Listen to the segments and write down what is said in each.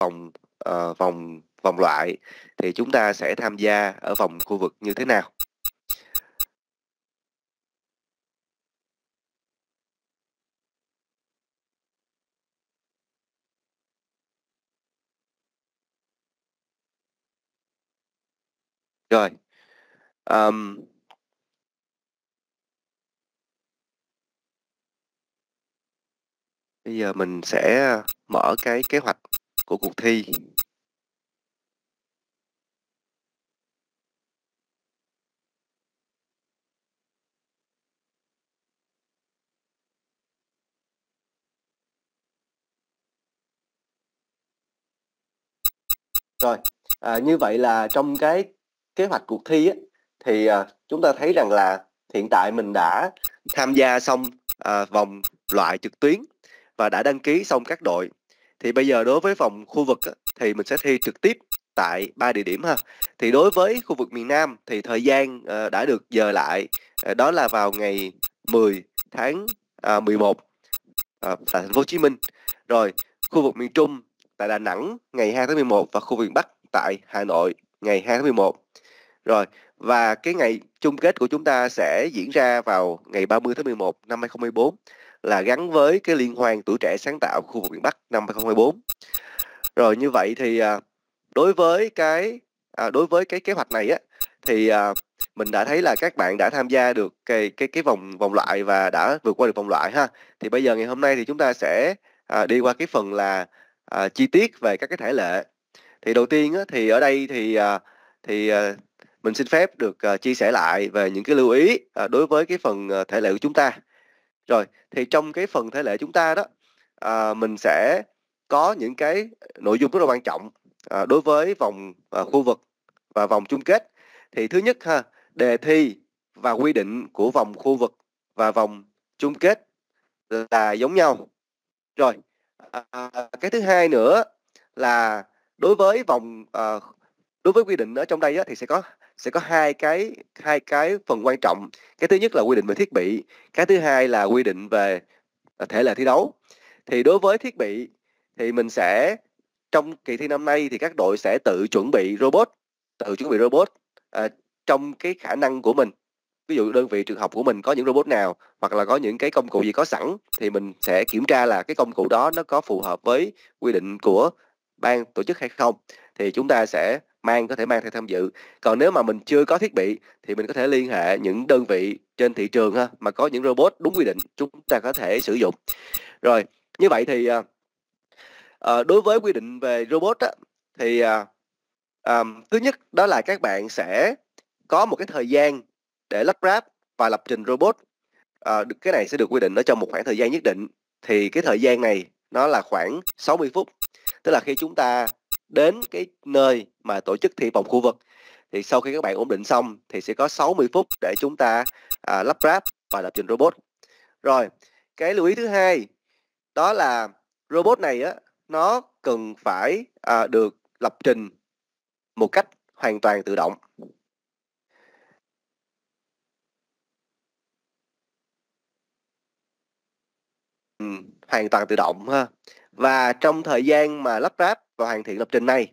vòng uh, vòng vòng loại thì chúng ta sẽ tham gia ở vòng khu vực như thế nào rồi um, bây giờ mình sẽ mở cái kế hoạch của cuộc thi Rồi, à, như vậy là trong cái kế hoạch cuộc thi á, thì à, chúng ta thấy rằng là hiện tại mình đã tham gia xong à, vòng loại trực tuyến và đã đăng ký xong các đội thì bây giờ đối với vòng khu vực thì mình sẽ thi trực tiếp tại ba địa điểm ha thì đối với khu vực miền Nam thì thời gian ờ, đã được giờ lại ờ, đó là vào ngày 10 tháng 11 à, ờ, tại thành phố Hồ Chí Minh rồi khu vực miền Trung tại Đà Nẵng ngày 2 tháng 11 và khu vực Bắc tại Hà Nội ngày 2 tháng 11 rồi và cái ngày chung kết của chúng ta sẽ diễn ra vào ngày 30 tháng 11 năm 2024 là gắn với cái liên hoan tuổi trẻ sáng tạo khu vực miền Bắc năm 2024. Rồi như vậy thì à, đối với cái à, đối với cái kế hoạch này á thì à, mình đã thấy là các bạn đã tham gia được cái cái cái vòng vòng loại và đã vượt qua được vòng loại ha. Thì bây giờ ngày hôm nay thì chúng ta sẽ đi qua cái phần là chi tiết về các cái thể lệ. Thì đầu tiên á, thì ở đây thì thì mình xin phép được chia sẻ lại về những cái lưu ý đối với cái phần thể lệ của chúng ta rồi, thì trong cái phần thể lệ chúng ta đó, à, mình sẽ có những cái nội dung rất là quan trọng à, đối với vòng à, khu vực và vòng chung kết. Thì thứ nhất ha, đề thi và quy định của vòng khu vực và vòng chung kết là giống nhau. Rồi, à, cái thứ hai nữa là đối với vòng à, đối với quy định ở trong đây á, thì sẽ có sẽ có hai cái hai cái phần quan trọng cái thứ nhất là quy định về thiết bị cái thứ hai là quy định về à, thể lệ thi đấu thì đối với thiết bị thì mình sẽ trong kỳ thi năm nay thì các đội sẽ tự chuẩn bị robot tự chuẩn bị robot à, trong cái khả năng của mình ví dụ đơn vị trường học của mình có những robot nào hoặc là có những cái công cụ gì có sẵn thì mình sẽ kiểm tra là cái công cụ đó nó có phù hợp với quy định của ban tổ chức hay không thì chúng ta sẽ mang có thể mang theo tham dự còn nếu mà mình chưa có thiết bị thì mình có thể liên hệ những đơn vị trên thị trường ha mà có những robot đúng quy định chúng ta có thể sử dụng rồi như vậy thì à, ờ, đối với quy định về robot á, thì à, à, thứ nhất đó là các bạn sẽ có một cái thời gian để lắp ráp và lập trình robot à, cái này sẽ được quy định ở trong một khoảng thời gian nhất định thì cái thời gian này nó là khoảng 60 phút tức là khi chúng ta đến cái nơi mà tổ chức thi vòng khu vực thì sau khi các bạn ổn định xong thì sẽ có 60 phút để chúng ta à, lắp ráp và lập trình robot rồi cái lưu ý thứ hai đó là robot này á nó cần phải à, được lập trình một cách hoàn toàn tự động ừ, hoàn toàn tự động ha và trong thời gian mà lắp ráp và hoàn thiện lập trình này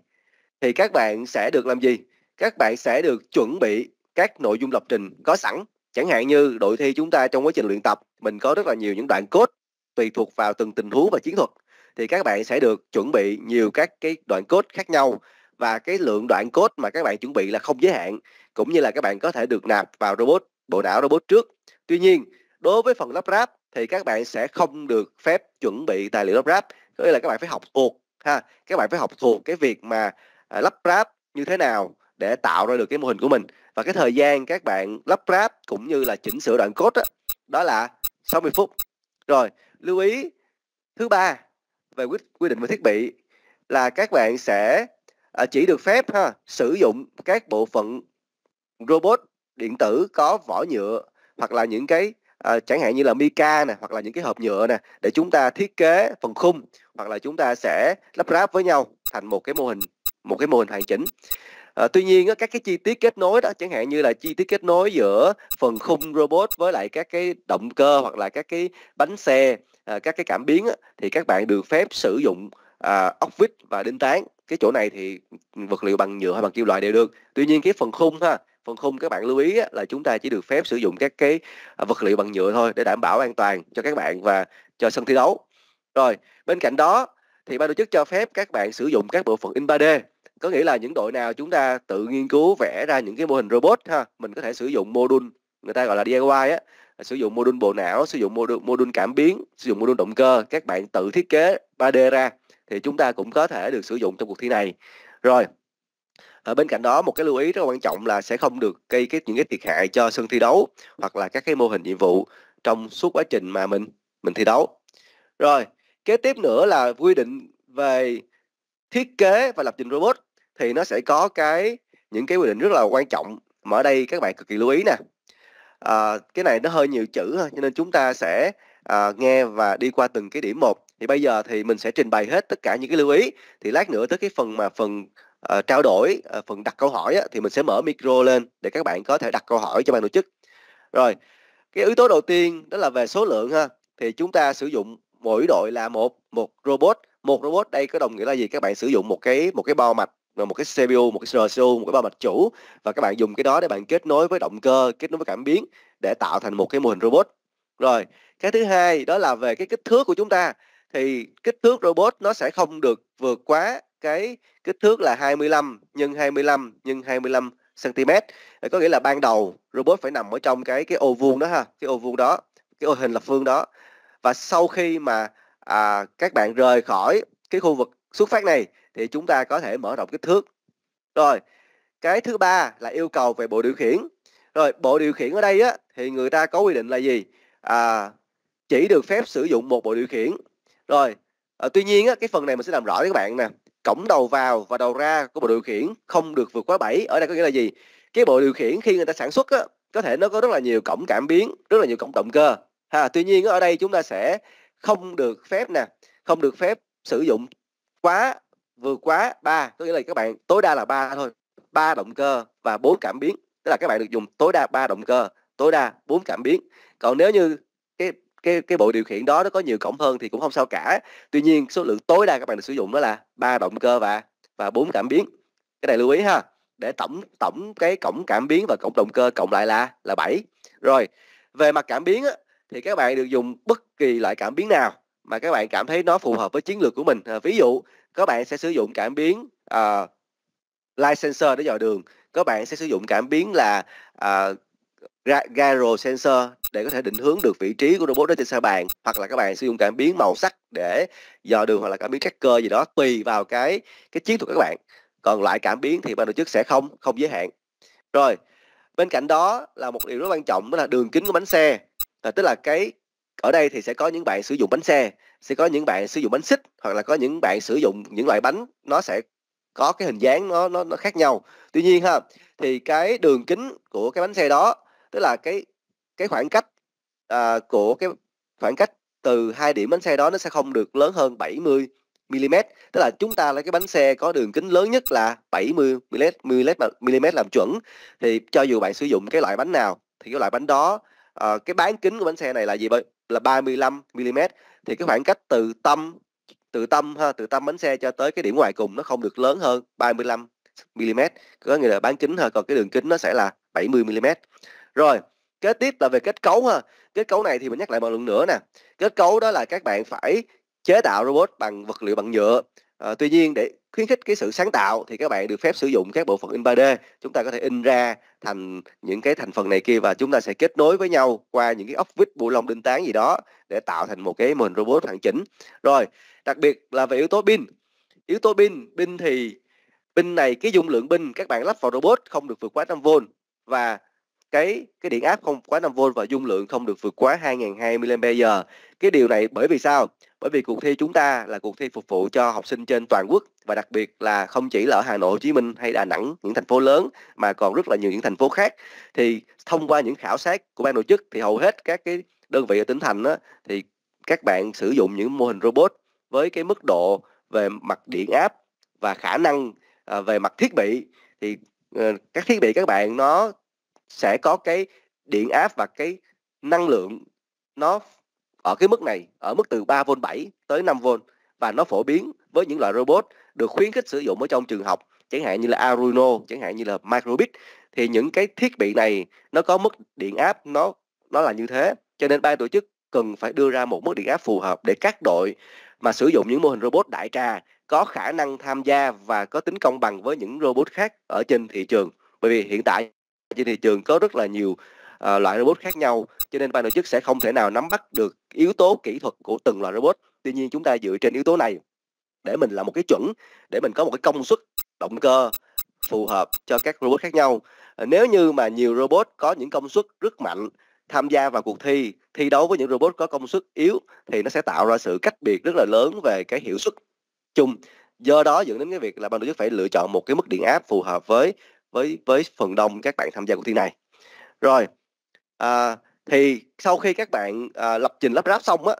thì các bạn sẽ được làm gì? Các bạn sẽ được chuẩn bị các nội dung lập trình có sẵn. Chẳng hạn như đội thi chúng ta trong quá trình luyện tập mình có rất là nhiều những đoạn code tùy thuộc vào từng tình huống và chiến thuật thì các bạn sẽ được chuẩn bị nhiều các cái đoạn code khác nhau và cái lượng đoạn code mà các bạn chuẩn bị là không giới hạn cũng như là các bạn có thể được nạp vào robot bộ não robot trước. Tuy nhiên, đối với phần lắp ráp thì các bạn sẽ không được phép chuẩn bị tài liệu lắp ráp có nghĩa là các bạn phải học thuộc ha các bạn phải học thuộc cái việc mà à, lắp ráp như thế nào để tạo ra được cái mô hình của mình và cái thời gian các bạn lắp ráp cũng như là chỉnh sửa đoạn code đó, đó là 60 phút rồi lưu ý thứ ba về quy, quy định về thiết bị là các bạn sẽ à, chỉ được phép ha sử dụng các bộ phận robot điện tử có vỏ nhựa hoặc là những cái à, chẳng hạn như là mica nè hoặc là những cái hộp nhựa nè để chúng ta thiết kế phần khung hoặc là chúng ta sẽ lắp ráp với nhau thành một cái mô hình một cái mô hình hoàn chỉnh À, tuy nhiên các cái chi tiết kết nối đó chẳng hạn như là chi tiết kết nối giữa phần khung robot với lại các cái động cơ hoặc là các cái bánh xe à, các cái cảm biến á, thì các bạn được phép sử dụng à, ốc vít và đinh tán cái chỗ này thì vật liệu bằng nhựa hay bằng kim loại đều được tuy nhiên cái phần khung ha phần khung các bạn lưu ý là chúng ta chỉ được phép sử dụng các cái à, vật liệu bằng nhựa thôi để đảm bảo an toàn cho các bạn và cho sân thi đấu rồi bên cạnh đó thì ban tổ chức cho phép các bạn sử dụng các bộ phận in 3D có nghĩa là những đội nào chúng ta tự nghiên cứu vẽ ra những cái mô hình robot ha mình có thể sử dụng mô đun người ta gọi là DIY á sử dụng mô đun bộ não sử dụng mô đun, mô đun cảm biến sử dụng mô đun động cơ các bạn tự thiết kế 3D ra thì chúng ta cũng có thể được sử dụng trong cuộc thi này rồi ở bên cạnh đó một cái lưu ý rất quan trọng là sẽ không được gây cái những cái thiệt hại cho sân thi đấu hoặc là các cái mô hình nhiệm vụ trong suốt quá trình mà mình mình thi đấu rồi kế tiếp nữa là quy định về thiết kế và lập trình robot thì nó sẽ có cái những cái quy định rất là quan trọng mà ở đây các bạn cực kỳ lưu ý nè à, cái này nó hơi nhiều chữ cho nên chúng ta sẽ à, nghe và đi qua từng cái điểm một thì bây giờ thì mình sẽ trình bày hết tất cả những cái lưu ý thì lát nữa tới cái phần mà phần Ờ, trao đổi ờ, phần đặt câu hỏi thì mình sẽ mở micro lên để các bạn có thể đặt câu hỏi cho ban tổ chức rồi cái yếu tố đầu tiên đó là về số lượng ha thì chúng ta sử dụng mỗi đội là một một robot một robot đây có đồng nghĩa là gì các bạn sử dụng một cái một cái bao mạch một cái CPU, một cái RCU, một cái bao mạch chủ và các bạn dùng cái đó để bạn kết nối với động cơ, kết nối với cảm biến để tạo thành một cái mô hình robot. Rồi, cái thứ hai đó là về cái kích thước của chúng ta thì kích thước robot nó sẽ không được vượt quá cái kích thước là 25 nhân 25 nhân 25 cm ờ, có nghĩa là ban đầu robot phải nằm ở trong cái cái ô vuông đó ha cái ô vuông đó cái ô hình lập phương đó và sau khi mà à, các bạn rời khỏi cái khu vực xuất phát này thì chúng ta có thể mở rộng kích thước rồi cái thứ ba là yêu cầu về bộ điều khiển rồi bộ điều khiển ở đây á, thì người ta có quy định là gì à, chỉ được phép sử dụng một bộ điều khiển rồi à, tuy nhiên á, cái phần này mình sẽ làm rõ với các bạn nè cổng đầu vào và đầu ra của bộ điều khiển không được vượt quá 7 ở đây có nghĩa là gì cái bộ điều khiển khi người ta sản xuất á, có thể nó có rất là nhiều cổng cảm biến rất là nhiều cổng động cơ ha tuy nhiên ở đây chúng ta sẽ không được phép nè không được phép sử dụng quá vượt quá ba có nghĩa là các bạn tối đa là ba thôi ba động cơ và bốn cảm biến tức là các bạn được dùng tối đa ba động cơ tối đa bốn cảm biến còn nếu như cái cái bộ điều khiển đó nó có nhiều cổng hơn thì cũng không sao cả tuy nhiên số lượng tối đa các bạn được sử dụng đó là ba động cơ và và bốn cảm biến cái này lưu ý ha để tổng tổng cái cổng cảm biến và cổng động cơ cộng lại là là 7 rồi về mặt cảm biến á, thì các bạn được dùng bất kỳ loại cảm biến nào mà các bạn cảm thấy nó phù hợp với chiến lược của mình à, ví dụ các bạn sẽ sử dụng cảm biến à, light sensor để dò đường các bạn sẽ sử dụng cảm biến là à, gyro sensor để có thể định hướng được vị trí của robot đó trên sa bàn hoặc là các bạn sử dụng cảm biến màu sắc để dò đường hoặc là cảm biến tracker gì đó tùy vào cái cái chiến thuật các bạn còn lại cảm biến thì ban tổ chức sẽ không không giới hạn rồi bên cạnh đó là một điều rất quan trọng đó là đường kính của bánh xe à, tức là cái ở đây thì sẽ có những bạn sử dụng bánh xe sẽ có những bạn sử dụng bánh xích hoặc là có những bạn sử dụng những loại bánh nó sẽ có cái hình dáng nó nó, nó khác nhau tuy nhiên ha thì cái đường kính của cái bánh xe đó tức là cái cái khoảng cách à, của cái khoảng cách từ hai điểm bánh xe đó nó sẽ không được lớn hơn 70 mm tức là chúng ta lấy cái bánh xe có đường kính lớn nhất là 70 mm mm làm chuẩn thì cho dù bạn sử dụng cái loại bánh nào thì cái loại bánh đó à, cái bán kính của bánh xe này là gì vậy là 35 mm thì cái khoảng cách từ tâm từ tâm ha từ tâm bánh xe cho tới cái điểm ngoài cùng nó không được lớn hơn 35 mm có nghĩa là bán kính thôi còn cái đường kính nó sẽ là 70 mm rồi, kế tiếp là về kết cấu ha. Kết cấu này thì mình nhắc lại một lần nữa nè. Kết cấu đó là các bạn phải chế tạo robot bằng vật liệu bằng nhựa. À, tuy nhiên để khuyến khích cái sự sáng tạo thì các bạn được phép sử dụng các bộ phận in 3D. Chúng ta có thể in ra thành những cái thành phần này kia và chúng ta sẽ kết nối với nhau qua những cái ốc vít bộ lông đinh tán gì đó để tạo thành một cái mền robot hoàn chỉnh. Rồi, đặc biệt là về yếu tố pin. Yếu tố pin, pin thì pin này cái dung lượng pin các bạn lắp vào robot không được vượt quá 5V và cái cái điện áp không quá 5V và dung lượng không được vượt quá 2.200 mAh. Cái điều này bởi vì sao? Bởi vì cuộc thi chúng ta là cuộc thi phục vụ cho học sinh trên toàn quốc và đặc biệt là không chỉ là ở Hà Nội, Hồ Chí Minh hay Đà Nẵng, những thành phố lớn mà còn rất là nhiều những thành phố khác. Thì thông qua những khảo sát của ban tổ chức thì hầu hết các cái đơn vị ở tỉnh thành đó, thì các bạn sử dụng những mô hình robot với cái mức độ về mặt điện áp và khả năng à, về mặt thiết bị thì ờ, các thiết bị các bạn nó sẽ có cái điện áp và cái năng lượng nó ở cái mức này, ở mức từ 3V7 tới 5V và nó phổ biến với những loại robot được khuyến khích sử dụng ở trong trường học chẳng hạn như là Arduino, chẳng hạn như là Microbit thì những cái thiết bị này nó có mức điện áp nó nó là như thế cho nên ban tổ chức cần phải đưa ra một mức điện áp phù hợp để các đội mà sử dụng những mô hình robot đại trà có khả năng tham gia và có tính công bằng với những robot khác ở trên thị trường bởi vì hiện tại trên thị trường có rất là nhiều uh, loại robot khác nhau cho nên ban tổ chức sẽ không thể nào nắm bắt được yếu tố kỹ thuật của từng loại robot tuy nhiên chúng ta dựa trên yếu tố này để mình là một cái chuẩn để mình có một cái công suất động cơ phù hợp cho các robot khác nhau à, nếu như mà nhiều robot có những công suất rất mạnh tham gia vào cuộc thi thi đấu với những robot có công suất yếu thì nó sẽ tạo ra sự cách biệt rất là lớn về cái hiệu suất chung do đó dẫn đến cái việc là ban tổ chức phải lựa chọn một cái mức điện áp phù hợp với với với phần đông các bạn tham gia cuộc thi này rồi à, thì sau khi các bạn à, lập trình lắp ráp xong á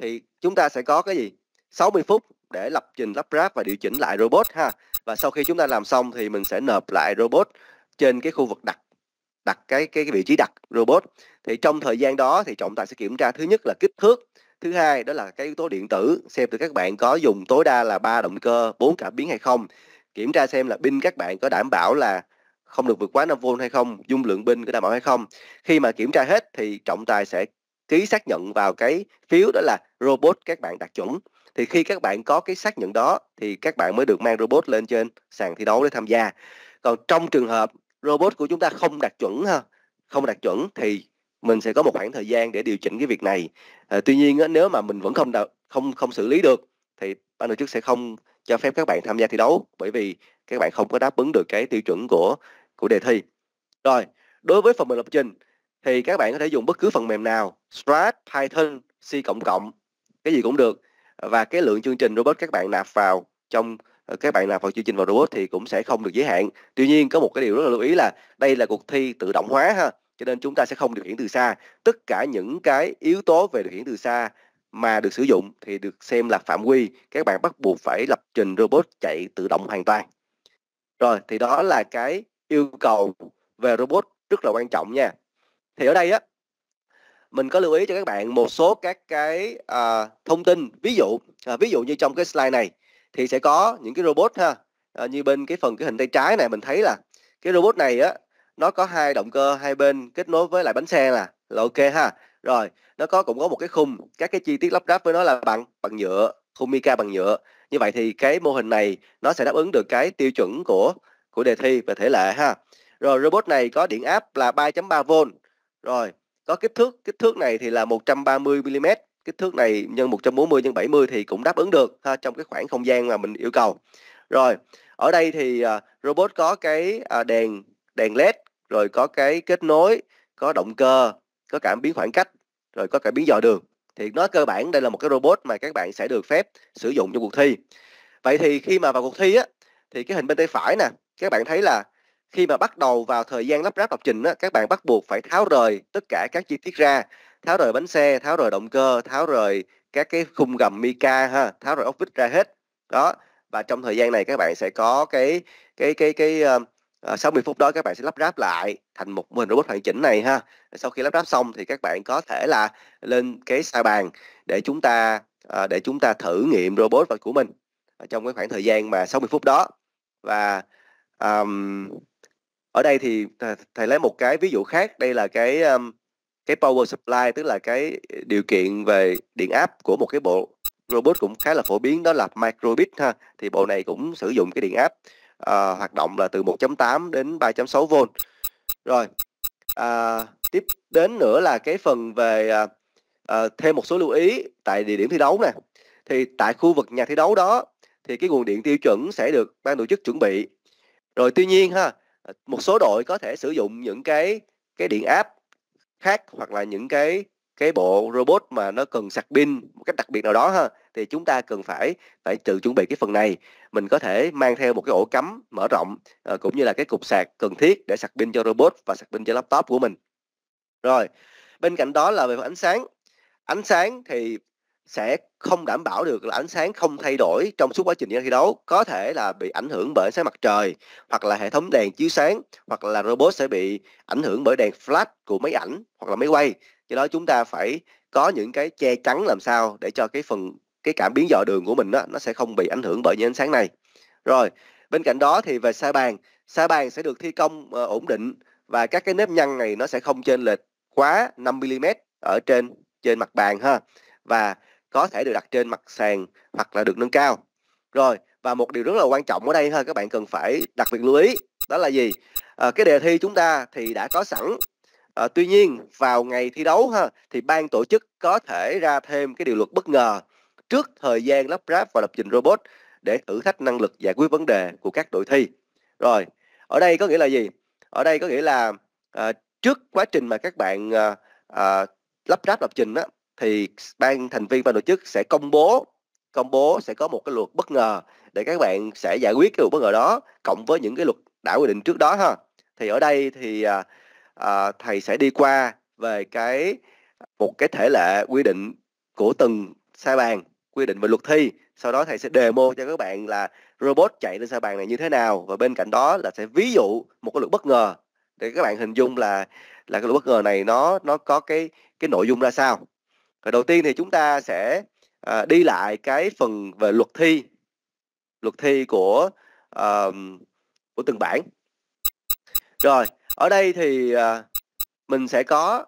thì chúng ta sẽ có cái gì 60 phút để lập trình lắp ráp và điều chỉnh lại robot ha và sau khi chúng ta làm xong thì mình sẽ nộp lại robot trên cái khu vực đặt đặt cái cái, cái vị trí đặt robot thì trong thời gian đó thì trọng tài sẽ kiểm tra thứ nhất là kích thước thứ hai đó là cái yếu tố điện tử xem từ các bạn có dùng tối đa là ba động cơ bốn cảm biến hay không kiểm tra xem là pin các bạn có đảm bảo là không được vượt quá 5V hay không, dung lượng pin có đảm bảo hay không. Khi mà kiểm tra hết thì trọng tài sẽ ký xác nhận vào cái phiếu đó là robot các bạn đạt chuẩn. Thì khi các bạn có cái xác nhận đó thì các bạn mới được mang robot lên trên sàn thi đấu để tham gia. Còn trong trường hợp robot của chúng ta không đạt chuẩn ha, không đạt chuẩn thì mình sẽ có một khoảng thời gian để điều chỉnh cái việc này. À, tuy nhiên nếu mà mình vẫn không đạt, không không xử lý được thì ban tổ chức sẽ không cho phép các bạn tham gia thi đấu bởi vì các bạn không có đáp ứng được cái tiêu chuẩn của của đề thi. Rồi, đối với phần mềm lập trình thì các bạn có thể dùng bất cứ phần mềm nào, Strat, Python, C cộng cộng, cái gì cũng được. Và cái lượng chương trình robot các bạn nạp vào trong ờ, các bạn nạp vào chương trình vào robot thì cũng sẽ không được giới hạn. Tuy nhiên có một cái điều rất là lưu ý là đây là cuộc thi tự động hóa ha, cho nên chúng ta sẽ không điều khiển từ xa. Tất cả những cái yếu tố về điều khiển từ xa mà được sử dụng thì được xem là phạm quy. Các bạn bắt buộc phải lập trình robot chạy tự động hoàn toàn. Rồi thì đó là cái yêu cầu về robot rất là quan trọng nha thì ở đây á mình có lưu ý cho các bạn một số các cái à, thông tin ví dụ à, ví dụ như trong cái slide này thì sẽ có những cái robot ha à, như bên cái phần cái hình tay trái này mình thấy là cái robot này á nó có hai động cơ hai bên kết nối với lại bánh xe là là ok ha rồi nó có cũng có một cái khung các cái chi tiết lắp ráp với nó là bằng bằng nhựa khung mica bằng nhựa như vậy thì cái mô hình này nó sẽ đáp ứng được cái tiêu chuẩn của của đề thi về thể lệ ha. Rồi robot này có điện áp là 3.3V. Rồi, có kích thước, kích thước này thì là 130 mm, kích thước này nhân 140 nhân 70 thì cũng đáp ứng được ha trong cái khoảng không gian mà mình yêu cầu. Rồi, ở đây thì uh, robot có cái uh, đèn đèn led, rồi có cái kết nối, có động cơ, có cảm biến khoảng cách, rồi có cảm biến dò đường. Thì nó cơ bản đây là một cái robot mà các bạn sẽ được phép sử dụng trong cuộc thi. Vậy thì khi mà vào cuộc thi á thì cái hình bên tay phải nè các bạn thấy là khi mà bắt đầu vào thời gian lắp ráp lập trình á, các bạn bắt buộc phải tháo rời tất cả các chi tiết ra tháo rời bánh xe tháo rời động cơ tháo rời các cái khung gầm mica ha tháo rời ốc vít ra hết đó và trong thời gian này các bạn sẽ có cái cái cái cái ờ, ờ, uh, 60 phút đó các bạn sẽ lắp ráp lại thành một mô hình robot hoàn chỉnh này ha sau khi lắp ráp xong thì các bạn có thể là lên cái sa bàn để chúng ta uh, để chúng ta thử nghiệm robot của mình trong cái khoảng thời gian mà 60 phút đó và um, ở đây thì thầy, thầy lấy một cái ví dụ khác đây là cái um, cái power supply tức là cái ờ, điều kiện về điện áp của một cái bộ robot cũng khá là phổ biến đó là microbit ha thì bộ này cũng sử dụng cái điện áp uh, hoạt động là từ 1.8 đến 3.6 v rồi uh, tiếp đến nữa là cái phần về uh, uh, thêm một số lưu ý tại địa điểm thi đấu này thì tại khu vực nhà thi đấu đó thì cái nguồn điện tiêu chuẩn sẽ được ban tổ chức chuẩn bị rồi tuy nhiên ha ờ, một số đội có thể sử dụng những cái cái điện áp khác hoặc là những cái cái bộ robot mà nó cần sạc pin một cách đặc biệt nào đó ha thì chúng ta cần phải phải tự chuẩn bị cái phần này mình có thể mang theo một cái ổ cắm mở rộng ờ, cũng như là cái cục sạc cần thiết để sạc pin cho robot và sạc pin cho laptop của mình rồi bên cạnh đó là về ánh sáng ánh sáng thì sẽ không đảm bảo được là ánh sáng không thay đổi trong suốt quá trình thi đấu có thể là bị ảnh hưởng bởi ánh sáng mặt trời hoặc là hệ thống đèn chiếu sáng hoặc là robot sẽ bị ảnh hưởng bởi đèn flash của máy ảnh hoặc là máy quay do đó chúng ta phải có những cái che chắn làm sao để cho cái phần cái cảm biến dò đường của mình đó, nó sẽ không bị ảnh hưởng bởi những ánh sáng này rồi bên cạnh đó thì về sa bàn sa bàn sẽ được thi công ờ, ổn định và các cái nếp nhăn này nó sẽ không trên lệch quá 5 mm ở trên trên mặt bàn ha và có thể được đặt trên mặt sàn hoặc là được nâng cao rồi và một điều rất là quan trọng ở đây thôi các bạn cần phải đặc biệt lưu ý đó là gì à, cái đề thi chúng ta thì đã có sẵn à, tuy nhiên vào ngày thi đấu ha thì ban tổ chức có thể ra thêm cái điều luật bất ngờ trước thời gian lắp ráp và lập trình robot để thử thách năng lực giải quyết vấn đề của các đội thi rồi ở đây có nghĩa là gì ở đây có nghĩa là à, trước quá trình mà các bạn à, à, lắp ráp lập trình đó, thì ban thành viên ban tổ chức sẽ công bố công bố sẽ có một cái luật bất ngờ để các bạn sẽ giải quyết cái luật bất ngờ đó cộng với những cái luật đã quy định trước đó ha thì ở đây thì à, à, thầy sẽ đi qua về cái một cái thể lệ quy định của từng sa bàn quy định về luật thi sau đó thầy sẽ demo cho các bạn là robot chạy lên sa bàn này như thế nào và bên cạnh đó là sẽ ví dụ một cái luật bất ngờ để các bạn hình dung là là cái luật bất ngờ này nó nó có cái cái nội dung ra sao và đầu tiên thì chúng ta sẽ uh, đi lại cái phần về luật thi luật thi của uh, của từng bảng rồi ở đây thì uh, mình sẽ có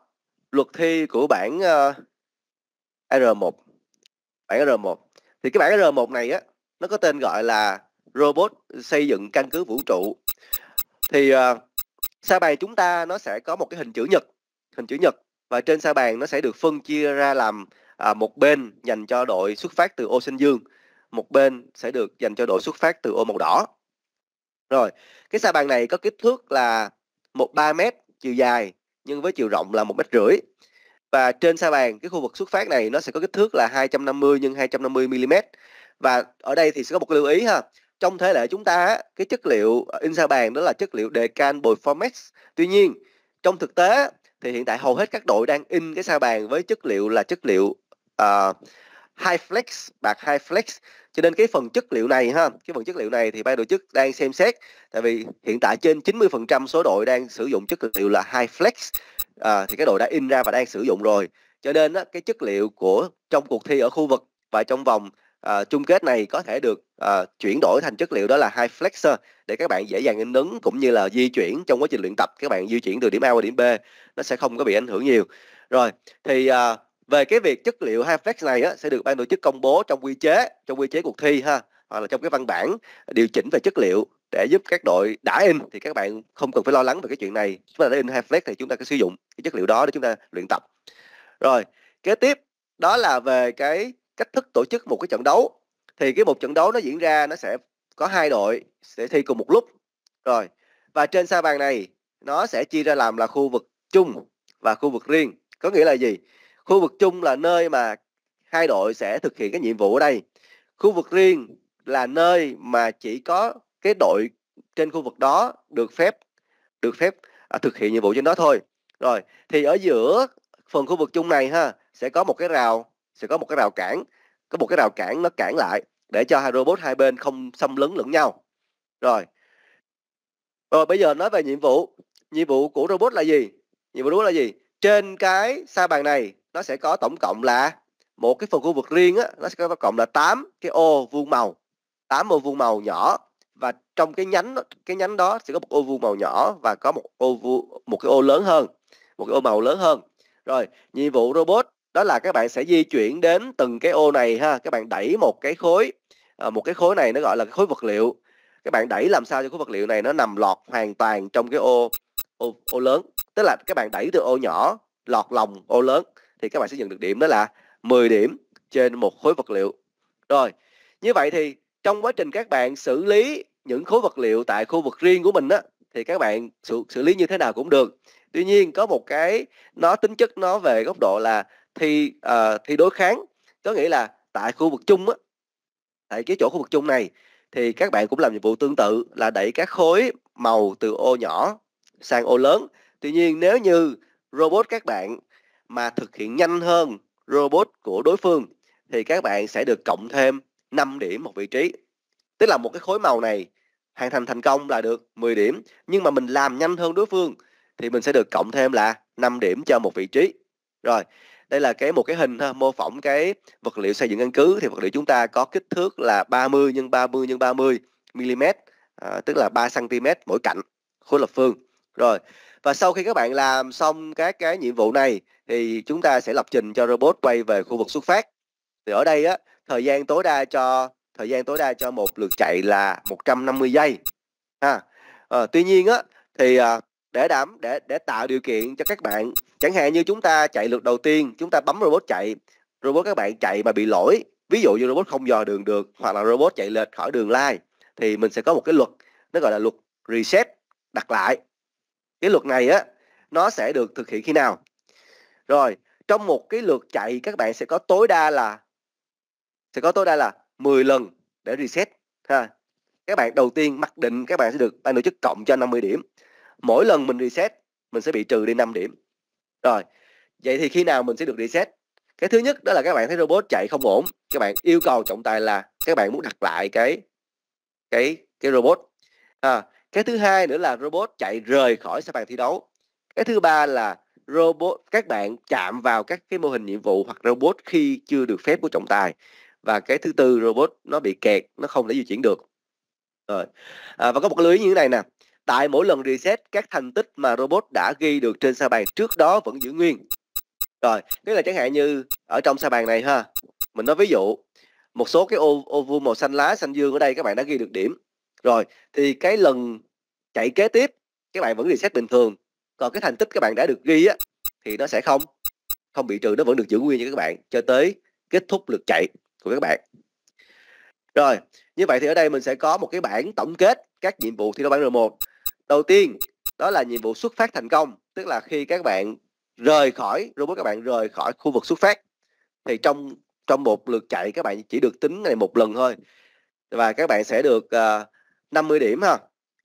luật thi của bảng uh, ờ, R1 bảng R1 thì cái bảng R1 này á nó có tên gọi là robot xây dựng căn cứ vũ trụ thì uh, sa bàn chúng ta nó sẽ có một cái hình chữ nhật hình chữ nhật và trên sa bàn nó sẽ được phân chia ra làm à, một bên dành cho đội xuất phát từ ô xanh dương một bên sẽ được dành cho đội xuất phát từ ô màu đỏ rồi cái sa bàn này có kích thước là một ba mét chiều dài nhưng với chiều rộng là một mét rưỡi và trên sa bàn cái khu vực xuất phát này nó sẽ có kích thước là 250 x 250 mm và ở đây thì sẽ có một lưu ý ha trong thể lệ chúng ta cái chất liệu in sa bàn đó là chất liệu decan bồi formex tuy nhiên trong thực tế thì hiện tại hầu hết các đội đang in cái sao bàn với chất liệu là chất liệu uh, high flex bạc high flex cho nên cái phần chất liệu này ha cái phần chất liệu này thì ban tổ chức đang xem xét tại vì hiện tại trên 90% số đội đang sử dụng chất liệu là high flex à, thì cái đội đã in ra và đang sử dụng rồi cho nên á, cái chất liệu của trong cuộc thi ở khu vực và trong vòng à, chung kết này có thể được à, chuyển đổi thành chất liệu đó là high flexor để các bạn dễ dàng in ấn cũng như là di chuyển trong quá trình luyện tập các bạn di chuyển từ điểm A qua điểm B nó sẽ không có bị ảnh hưởng nhiều rồi thì à, về cái việc chất liệu high flex này á, sẽ được ban tổ chức công bố trong quy chế trong quy chế cuộc thi ha hoặc là trong cái văn bản điều chỉnh về chất liệu để giúp các đội đã in thì các bạn không cần phải lo lắng về cái chuyện này chúng ta đã in high flex thì chúng ta có sử dụng cái chất liệu đó để chúng ta luyện tập rồi kế tiếp đó là về cái cách thức tổ chức một cái trận đấu thì cái một trận đấu nó diễn ra nó sẽ có hai đội sẽ thi cùng một lúc rồi và trên sa bàn này nó sẽ chia ra làm là khu vực chung và khu vực riêng có nghĩa là gì khu vực chung là nơi mà hai đội sẽ thực hiện cái nhiệm vụ ở đây khu vực riêng là nơi mà chỉ có cái đội trên khu vực đó được phép được phép à, thực hiện nhiệm vụ trên đó thôi rồi thì ở giữa phần khu vực chung này ha sẽ có một cái rào sẽ có một cái rào cản có một cái rào cản nó cản lại để cho hai robot hai bên không xâm lấn lẫn nhau rồi rồi bây giờ nói về nhiệm vụ nhiệm vụ của robot là gì nhiệm vụ robot là gì trên cái sa bàn này nó sẽ có tổng cộng là một cái phần khu vực riêng á nó sẽ có tổng cộng là 8 cái ô vuông màu 8 ô vuông màu nhỏ và trong cái nhánh cái nhánh đó sẽ có một ô vuông màu nhỏ và có một ô vuông một cái ô lớn hơn một cái ô màu lớn hơn rồi nhiệm vụ robot đó là các bạn sẽ di chuyển đến từng cái ô này ha các bạn đẩy một cái khối à, một cái khối này nó gọi là khối vật liệu các bạn đẩy làm sao cho khối vật liệu này nó nằm lọt hoàn toàn trong cái ô ô, ô lớn tức là các bạn đẩy từ ô nhỏ lọt lòng ô lớn thì các bạn sẽ nhận được điểm đó là 10 điểm trên một khối vật liệu rồi như vậy thì trong quá trình các bạn xử lý những khối vật liệu tại khu vực riêng của mình á thì các bạn xử, xử lý như thế nào cũng được tuy nhiên có một cái nó tính chất nó về góc độ là thi uh, ờ, thi đối kháng có nghĩa là tại khu vực chung á tại cái chỗ khu vực chung này thì các bạn cũng làm nhiệm vụ tương tự là đẩy các khối màu từ ô nhỏ sang ô lớn tuy nhiên nếu như robot các bạn mà thực hiện nhanh hơn robot của đối phương thì các bạn sẽ được cộng thêm 5 điểm một vị trí tức là một cái khối màu này hoàn thành thành công là được 10 điểm nhưng mà mình làm nhanh hơn đối phương thì mình sẽ được cộng thêm là 5 điểm cho một vị trí rồi đây là cái một cái hình ha, mô phỏng cái vật liệu xây dựng căn cứ thì vật liệu chúng ta có kích thước là 30 x 30 x 30 mm à, tức là 3 cm mỗi cạnh khối lập phương rồi và sau khi các bạn làm xong các cái nhiệm vụ này thì chúng ta sẽ lập trình cho robot quay về khu vực xuất phát thì ở đây á thời gian tối đa cho thời gian tối đa cho một lượt chạy là 150 giây ha à, tuy nhiên á thì à, để đảm để để tạo điều kiện cho các bạn chẳng hạn như chúng ta chạy lượt đầu tiên chúng ta bấm robot chạy robot các bạn chạy mà bị lỗi ví dụ như robot không dò đường được hoặc là robot chạy lệch khỏi đường lai thì mình sẽ có một cái luật nó gọi là luật reset đặt lại cái luật này á nó sẽ được thực hiện khi nào rồi trong một cái lượt chạy các bạn sẽ có tối đa là sẽ có tối đa là 10 lần để reset ha các bạn đầu tiên mặc định các bạn sẽ được ban tổ chức cộng cho 50 điểm mỗi lần mình reset mình sẽ bị trừ đi 5 điểm rồi vậy thì khi nào mình sẽ được reset cái thứ nhất đó là các bạn thấy robot chạy không ổn các bạn yêu cầu trọng tài là các bạn muốn đặt lại cái cái cái robot à, cái thứ hai nữa là robot chạy rời khỏi sân bàn thi đấu cái thứ ba là robot các bạn chạm vào các cái mô hình nhiệm vụ hoặc robot khi chưa được phép của trọng tài và cái thứ tư robot nó bị kẹt nó không thể di chuyển được rồi à, và có một cái lưu ý như thế này nè tại mỗi lần reset các thành tích mà robot đã ghi được trên sa bàn trước đó vẫn giữ nguyên rồi nghĩa là chẳng hạn như ở trong sa bàn này ha mình nói ví dụ một số cái ô, ô vuông màu xanh lá xanh dương ở đây các bạn đã ghi được điểm rồi thì cái lần chạy kế tiếp các bạn vẫn reset bình thường còn cái thành tích các bạn đã được ghi á thì nó sẽ không không bị trừ nó vẫn được giữ nguyên cho các bạn cho tới kết thúc lượt chạy của các bạn rồi như vậy thì ở đây mình sẽ có một cái bảng tổng kết các nhiệm vụ thi đấu bảng R1 Đầu tiên, đó là nhiệm vụ xuất phát thành công, tức là khi các bạn rời khỏi robot các bạn rời khỏi khu vực xuất phát thì trong trong một lượt chạy các bạn chỉ được tính này một lần thôi và các bạn sẽ được uh, ờ, 50 điểm ha.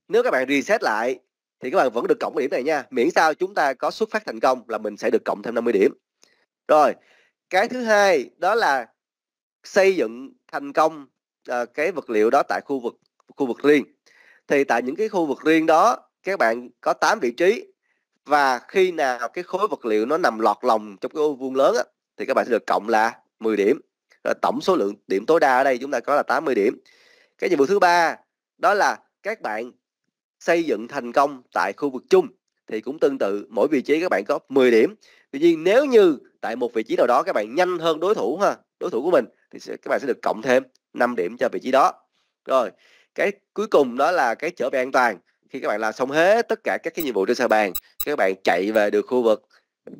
Nếu các bạn reset lại thì các bạn vẫn được cộng điểm này nha, miễn sao chúng ta có xuất phát thành công là mình sẽ được cộng thêm 50 điểm. Rồi, cái thứ hai đó là xây dựng thành công uh, cái vật liệu đó tại khu vực khu vực riêng thì tại những cái khu vực riêng đó các bạn có 8 vị trí và khi nào cái khối vật liệu nó nằm lọt lòng trong cái ô vuông lớn á, thì các bạn sẽ được cộng là 10 điểm rồi tổng số lượng điểm tối đa ở đây chúng ta có là 80 điểm cái nhiệm vụ thứ ba đó là các bạn xây dựng thành công tại khu vực chung thì cũng tương tự mỗi vị trí các bạn có 10 điểm tuy nhiên nếu như tại một vị trí nào đó các bạn nhanh hơn đối thủ ha đối thủ của mình thì sẽ, các bạn sẽ được cộng thêm 5 điểm cho vị trí đó rồi cái cuối cùng đó là cái trở về an toàn khi các bạn làm xong hết tất cả các cái nhiệm vụ trên sa bàn các bạn chạy về được khu vực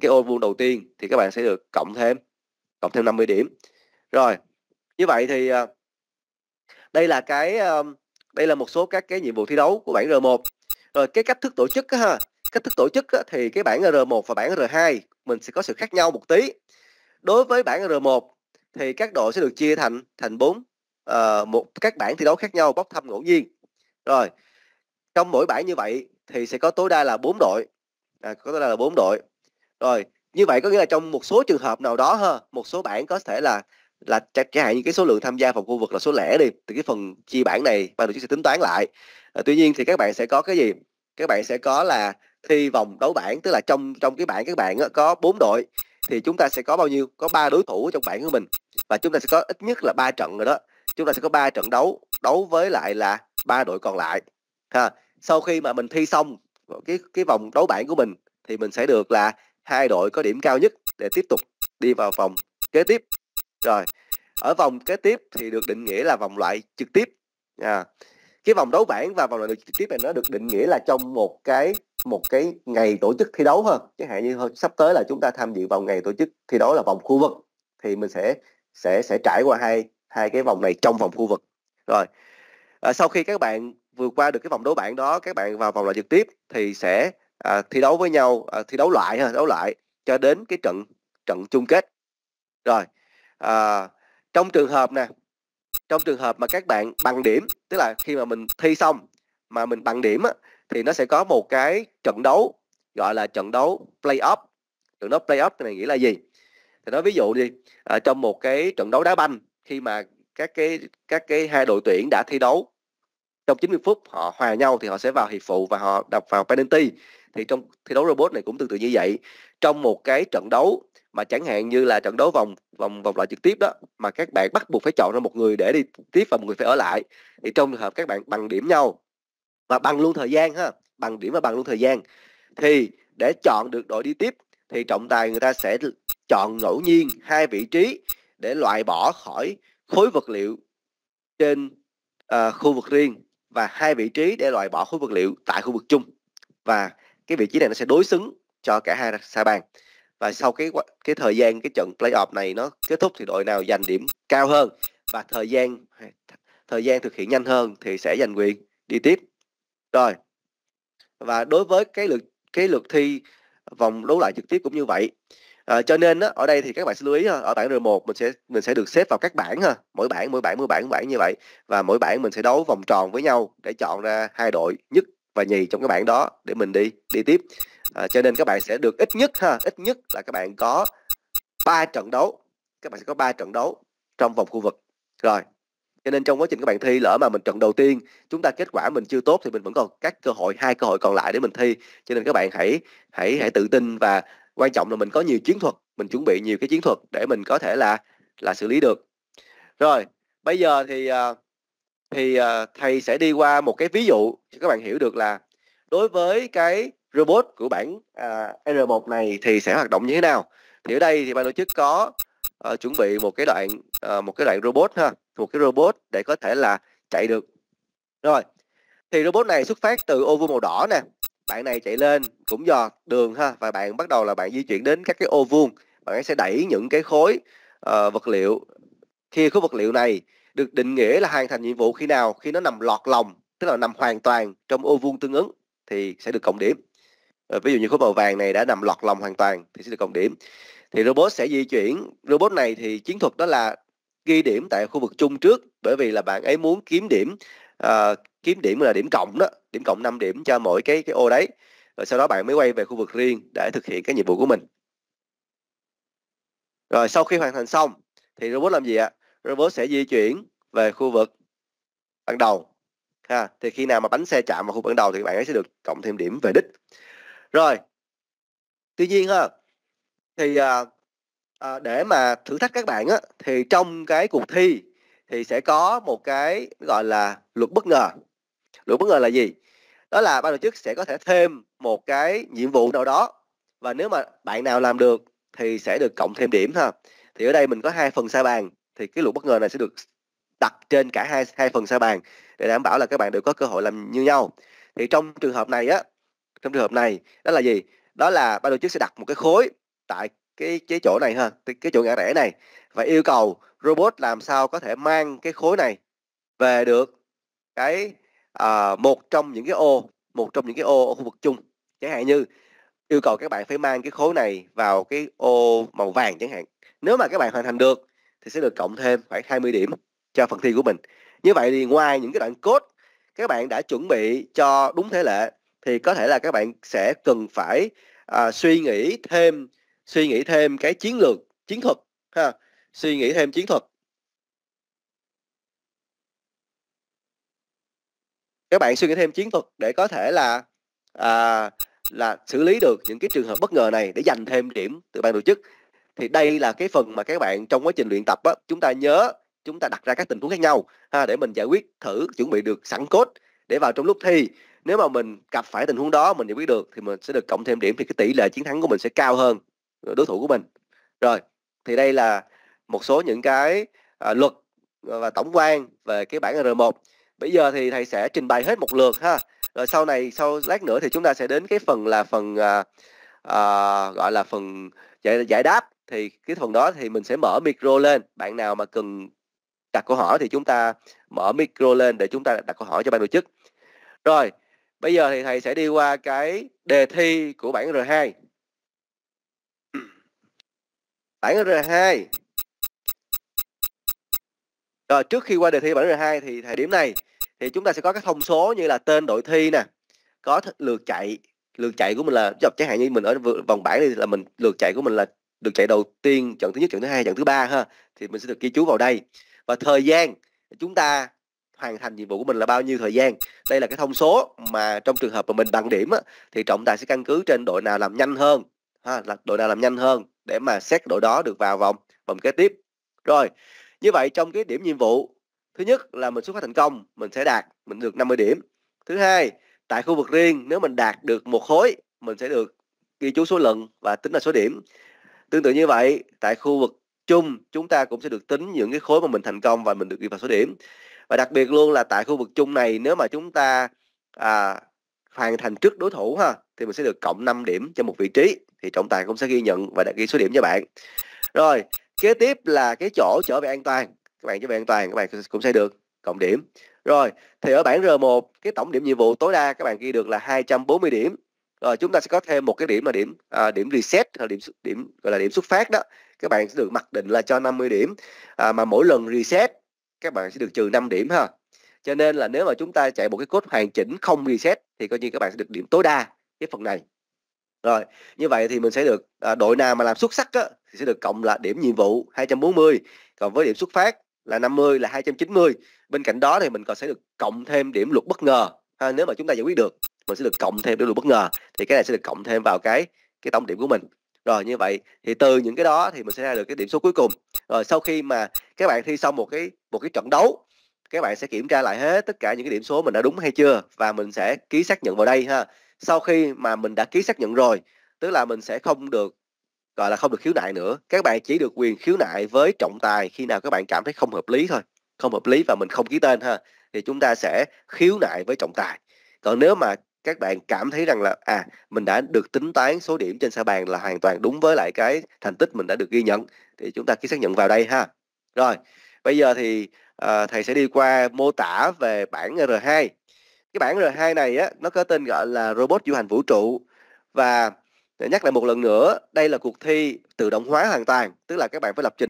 cái ô vuông đầu tiên thì các bạn sẽ được cộng thêm cộng thêm 50 điểm rồi như vậy thì ờ, đây là cái ờ, đây là một số các cái nhiệm vụ thi đấu của bảng R1 rồi cái cách thức tổ chức á, ha cách thức tổ chức thì cái bảng R1 và bảng R2 mình sẽ có sự khác nhau một tí đối với bảng R1 thì các đội sẽ được chia thành thành bốn Ờ, một các bảng thi đấu khác nhau bốc thăm ngẫu nhiên rồi trong mỗi bảng như vậy thì sẽ có tối đa là bốn đội à, có tối đa là bốn đội rồi như vậy có nghĩa là trong một số trường hợp nào đó ha một số bảng có thể là là chẳng hạn như cái số lượng tham gia vào khu vực là số lẻ đi thì cái phần chia bảng này ban tổ chức sẽ tính toán lại à, tuy nhiên thì các bạn sẽ có cái gì các bạn sẽ có là thi vòng đấu bảng tức là trong trong cái bảng các bạn có bốn đội thì chúng ta sẽ có bao nhiêu có ba đối thủ trong bảng của mình và chúng ta sẽ có ít nhất là ba trận rồi đó chúng ta sẽ có 3 trận đấu đấu với lại là ba đội còn lại ha sau khi mà mình thi xong cái cái vòng đấu bảng của mình thì mình sẽ được là hai đội có điểm cao nhất để tiếp tục đi vào vòng kế tiếp rồi ở vòng kế tiếp thì được định nghĩa là vòng loại trực tiếp à, cái vòng đấu bảng và vòng loại trực tiếp này nó được định nghĩa là trong một cái một cái ngày tổ chức thi đấu hơn chẳng hạn như sắp tới là chúng ta tham dự vào ngày tổ chức thi đấu là vòng khu vực thì mình sẽ sẽ sẽ trải qua hai hai cái vòng này trong vòng khu vực rồi à, sau khi các bạn vượt qua được cái vòng đấu bảng đó các bạn vào vòng loại trực tiếp thì sẽ à, thi đấu với nhau à, thi đấu loại ha đấu loại cho đến cái trận trận chung kết rồi à, trong trường hợp nè trong trường hợp mà các bạn bằng điểm tức là khi mà mình thi xong mà mình bằng điểm á, thì nó sẽ có một cái trận đấu gọi là trận đấu play playoff trận đấu off này nghĩa là gì thì nói ví dụ đi à, trong một cái trận đấu đá banh khi mà các cái các cái hai đội tuyển đã thi đấu trong 90 phút họ hòa nhau thì họ sẽ vào hiệp phụ và họ đập vào penalty thì trong thi đấu robot này cũng tương tự như vậy trong một cái trận đấu mà chẳng hạn như là trận đấu vòng vòng vòng loại trực tiếp đó mà các bạn bắt buộc phải chọn ra một người để đi tiếp và một người phải ở lại thì trong trường hợp các bạn bằng điểm nhau và bằng luôn thời gian ha bằng điểm và bằng luôn thời gian thì để chọn được đội đi tiếp thì trọng tài người ta sẽ chọn ngẫu nhiên hai vị trí để loại bỏ khỏi khối vật liệu trên uh, khu vực riêng và hai vị trí để loại bỏ khối vật liệu tại khu vực chung và cái vị trí này nó sẽ đối xứng cho cả hai sa bàn và sau cái cái thời gian cái trận playoff này nó kết thúc thì đội nào giành điểm cao hơn và thời gian thời gian thực hiện nhanh hơn thì sẽ giành quyền đi tiếp rồi và đối với cái lượt cái lượt thi vòng đấu loại trực tiếp cũng như vậy À, cho nên á, ở đây thì các bạn sẽ lưu ý ở bảng R1 mình sẽ mình sẽ được xếp vào các bảng ha, mỗi bảng mỗi bảng mỗi bảng mỗi bảng như vậy và mỗi bảng mình sẽ đấu vòng tròn với nhau để chọn ra hai đội nhất và nhì trong cái bảng đó để mình đi đi tiếp. À, cho nên các bạn sẽ được ít nhất ha, ít nhất là các bạn có 3 trận đấu. Các bạn sẽ có 3 trận đấu trong vòng khu vực. Rồi. Cho nên trong quá trình các bạn thi lỡ mà mình trận đầu tiên chúng ta kết quả mình chưa tốt thì mình vẫn còn các cơ hội hai cơ hội còn lại để mình thi. Cho nên các bạn hãy hãy hãy tự tin và quan trọng là mình có nhiều chiến thuật mình chuẩn bị nhiều cái chiến thuật để mình có thể là là xử lý được rồi bây giờ thì à, thì à, thầy sẽ đi qua một cái ví dụ cho các bạn hiểu được là đối với cái robot của bản à, R1 này thì sẽ hoạt động như thế nào thì ở đây thì ban tổ chức có uh, chuẩn bị một cái đoạn uh, một cái đoạn robot ha một cái robot để có thể là chạy được rồi thì robot này xuất phát từ ô vuông màu đỏ nè bạn này chạy lên cũng dò đường ha và bạn bắt đầu là bạn di chuyển đến các cái ô vuông bạn ấy sẽ đẩy những cái khối uh, vật liệu khi khối vật liệu này được định nghĩa là hoàn thành nhiệm vụ khi nào khi nó nằm lọt lòng tức là nằm hoàn toàn trong ô vuông tương ứng thì sẽ được cộng điểm uh, ví dụ như khối màu vàng này đã nằm lọt lòng hoàn toàn thì sẽ được cộng điểm thì robot sẽ di chuyển robot này thì chiến thuật đó là ghi điểm tại khu vực chung trước bởi vì là bạn ấy muốn kiếm điểm uh, kiếm điểm là điểm cộng đó điểm cộng 5 điểm cho mỗi cái cái ô đấy rồi sau đó bạn mới quay về khu vực riêng để thực hiện cái nhiệm vụ của mình rồi sau khi hoàn thành xong thì robot làm gì ạ robot sẽ di chuyển về khu vực ban đầu ha thì khi nào mà bánh xe chạm vào khu vực ban đầu thì bạn ấy sẽ được cộng thêm điểm về đích rồi tuy nhiên ha thì à, à, để mà thử thách các bạn á thì trong cái cuộc thi thì sẽ có một cái gọi là luật bất ngờ độ bất ngờ là gì đó là ban tổ chức sẽ có thể thêm một cái nhiệm vụ nào đó và nếu mà bạn nào làm được thì sẽ được cộng thêm điểm ha thì ở đây mình có hai phần sa bàn thì cái luật bất ngờ này sẽ được đặt trên cả hai hai phần sa bàn để đảm bảo là các bạn đều có cơ hội làm như nhau thì trong trường hợp này á trong trường hợp này đó là gì đó là ban tổ chức sẽ đặt một cái khối tại cái cái chỗ này ha cái chỗ ngã rẽ này và yêu cầu robot làm sao có thể mang cái khối này về được cái à, một trong những cái ô một trong những cái ô ở khu vực chung chẳng hạn như yêu cầu các bạn phải mang cái khối này vào cái ô màu vàng chẳng hạn nếu mà các bạn hoàn thành được thì sẽ được cộng thêm khoảng 20 điểm cho phần thi của mình như vậy thì ngoài những cái đoạn code các bạn đã chuẩn bị cho đúng thể lệ thì có thể là các bạn sẽ cần phải à, suy nghĩ thêm suy nghĩ thêm cái chiến lược chiến thuật ha suy nghĩ thêm chiến thuật các bạn suy nghĩ thêm chiến thuật để có thể là à, là xử lý được những cái trường hợp bất ngờ này để giành thêm điểm từ ban tổ chức thì đây là cái phần mà các bạn trong quá trình luyện tập á, chúng ta nhớ chúng ta đặt ra các tình huống khác nhau ha, để mình giải quyết thử chuẩn bị được sẵn cốt để vào trong lúc thi nếu mà mình gặp phải tình huống đó mình giải quyết được thì mình sẽ được cộng thêm điểm thì cái tỷ lệ chiến thắng của mình sẽ cao hơn đối thủ của mình rồi thì đây là một số những cái à, luật và tổng quan về cái bảng R1 Bây giờ thì thầy sẽ trình bày hết một lượt ha. Rồi sau này sau lát nữa thì chúng ta sẽ đến cái phần là phần à, à, gọi là phần giải, giải đáp thì cái phần đó thì mình sẽ mở micro lên. Bạn nào mà cần đặt câu hỏi thì chúng ta mở micro lên để chúng ta đặt câu hỏi cho ban tổ chức. Rồi, bây giờ thì thầy sẽ đi qua cái đề thi của bản R2. bản R2 rồi ờ, trước khi qua đề thi bản r 2 thì thời điểm này thì chúng ta sẽ có các thông số như là tên đội thi nè, có lượt chạy, lượt chạy của mình là chẳng hạn như mình ở vòng bảng thì là mình lượt chạy của mình là được chạy đầu tiên, trận thứ nhất, trận thứ hai, trận thứ ba ha thì mình sẽ được ghi chú vào đây. Và thời gian chúng ta hoàn thành nhiệm vụ của mình là bao nhiêu thời gian. Đây là cái thông số mà trong trường hợp mà mình bằng điểm á, thì trọng tài sẽ căn cứ trên đội nào làm nhanh hơn ha là đội nào làm nhanh hơn để mà xét đội đó được vào vòng vòng kế tiếp. Rồi, như vậy trong cái điểm nhiệm vụ, thứ nhất là mình xuất phát thành công, mình sẽ đạt, mình được 50 điểm. Thứ hai, tại khu vực riêng nếu mình đạt được một khối, mình sẽ được ghi chú số lần và tính là số điểm. Tương tự như vậy, tại khu vực chung chúng ta cũng sẽ được tính những cái khối mà mình thành công và mình được ghi vào số điểm. Và đặc biệt luôn là tại khu vực chung này nếu mà chúng ta à, hoàn thành trước đối thủ ha thì mình sẽ được cộng 5 điểm cho một vị trí thì trọng tài cũng sẽ ghi nhận và đã ghi số điểm cho bạn. Rồi, kế tiếp là cái chỗ trở về an toàn các bạn trở về an toàn các bạn cũng sẽ được cộng điểm rồi thì ở bảng R1 cái tổng điểm nhiệm vụ tối đa các bạn ghi được là 240 điểm rồi chúng ta sẽ có thêm một cái điểm là điểm à, điểm reset là điểm điểm gọi là điểm xuất phát đó các bạn sẽ được mặc định là cho 50 điểm à, mà mỗi lần reset các bạn sẽ được trừ 5 điểm ha cho nên là nếu mà chúng ta chạy một cái code hoàn chỉnh không reset thì coi như các bạn sẽ được điểm tối đa cái phần này rồi, như vậy thì mình sẽ được à, đội nào mà làm xuất sắc á, thì sẽ được cộng là điểm nhiệm vụ 240, còn với điểm xuất phát là 50 là 290. Bên cạnh đó thì mình còn sẽ được cộng thêm điểm luật bất ngờ. Ha, nếu mà chúng ta giải quyết được, mình sẽ được cộng thêm điểm luật bất ngờ thì cái này sẽ được cộng thêm vào cái cái tổng điểm của mình. Rồi như vậy thì từ những cái đó thì mình sẽ ra được cái điểm số cuối cùng. Rồi sau khi mà các bạn thi xong một cái một cái trận đấu các bạn sẽ kiểm tra lại hết tất cả những cái điểm số mình đã đúng hay chưa và mình sẽ ký xác nhận vào đây ha sau khi mà mình đã ký xác nhận rồi tức là mình sẽ không được gọi là không được khiếu nại nữa các bạn chỉ được quyền khiếu nại với trọng tài khi nào các bạn cảm thấy không hợp lý thôi không hợp lý và mình không ký tên ha thì chúng ta sẽ khiếu nại với trọng tài còn nếu mà các bạn cảm thấy rằng là à mình đã được tính toán số điểm trên sa bàn là hoàn toàn đúng với lại cái thành tích mình đã được ghi nhận thì chúng ta ký xác nhận vào đây ha rồi bây giờ thì à, thầy sẽ đi qua mô tả về bảng R2 cái bản R2 này á nó có tên gọi là robot du hành vũ trụ và nhắc lại một lần nữa đây là cuộc thi tự động hóa hoàn toàn tức là các bạn phải lập trình